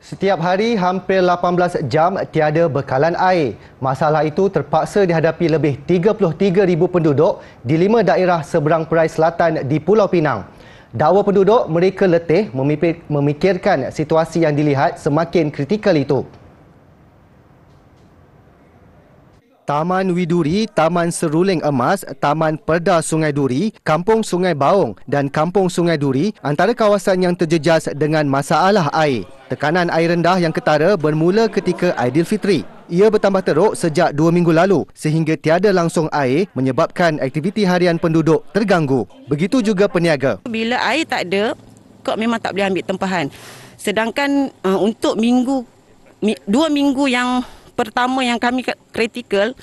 Setiap hari hampir 18 jam tiada bekalan air. Masalah itu terpaksa dihadapi lebih 33,000 penduduk di lima daerah seberang perai selatan di Pulau Pinang. Dakwa penduduk mereka letih memikirkan situasi yang dilihat semakin kritikal itu. Taman Widuri, Taman Seruling Emas, Taman Perda Sungai Duri, Kampung Sungai Baung dan Kampung Sungai Duri antara kawasan yang terjejas dengan masalah air. Tekanan air rendah yang ketara bermula ketika Aidilfitri. Ia bertambah teruk sejak dua minggu lalu sehingga tiada langsung air menyebabkan aktiviti harian penduduk terganggu. Begitu juga peniaga. Bila air tak ada, kok memang tak boleh ambil tempahan. Sedangkan uh, untuk minggu, mi, dua minggu yang pertama yang kami kritikal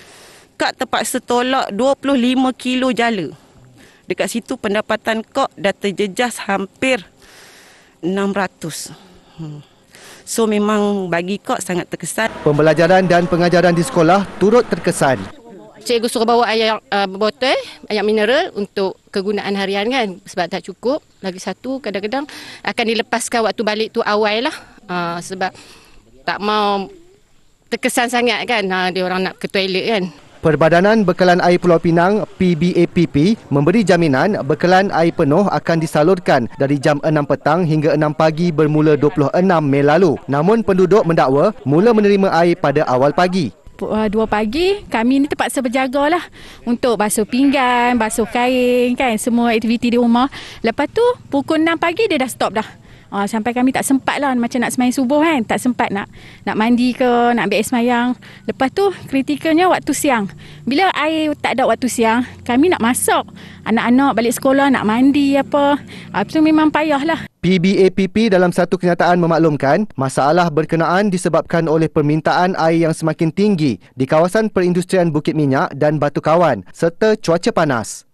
Kak terpaksa tolak 25 kilo jala Dekat situ pendapatan Kak dah terjejas hampir 600 hmm. So memang bagi Kak sangat terkesan Pembelajaran dan pengajaran di sekolah turut terkesan Cikgu suruh bawa air uh, botol, air mineral untuk kegunaan harian kan sebab tak cukup. Lagi satu kadang-kadang akan dilepaskan waktu balik tu awal lah uh, sebab tak mau terkesan sangat kan ha, dia orang nak ke toilet kan. Perbadanan Bekalan Air Pulau Pinang PBAPP memberi jaminan bekalan air penuh akan disalurkan dari jam 6 petang hingga 6 pagi bermula 26 Mei lalu. Namun penduduk mendakwa mula menerima air pada awal pagi. Ah, dua pagi kami ni terpaksa berjaga lah untuk basuh pinggan, basuh kain kan semua aktiviti di rumah. Lepas tu pukul 6 pagi dia dah stop dah. Ha, sampai kami tak sempat lah macam nak semai subuh kan. Tak sempat nak nak mandi ke, nak ambil air semayang. Lepas tu kritikalnya waktu siang. Bila air tak ada waktu siang, kami nak masuk. Anak-anak balik sekolah nak mandi apa. Ha, tu memang payah lah. PBAPP dalam satu kenyataan memaklumkan masalah berkenaan disebabkan oleh permintaan air yang semakin tinggi di kawasan perindustrian Bukit Minyak dan Batu Kawan serta cuaca panas.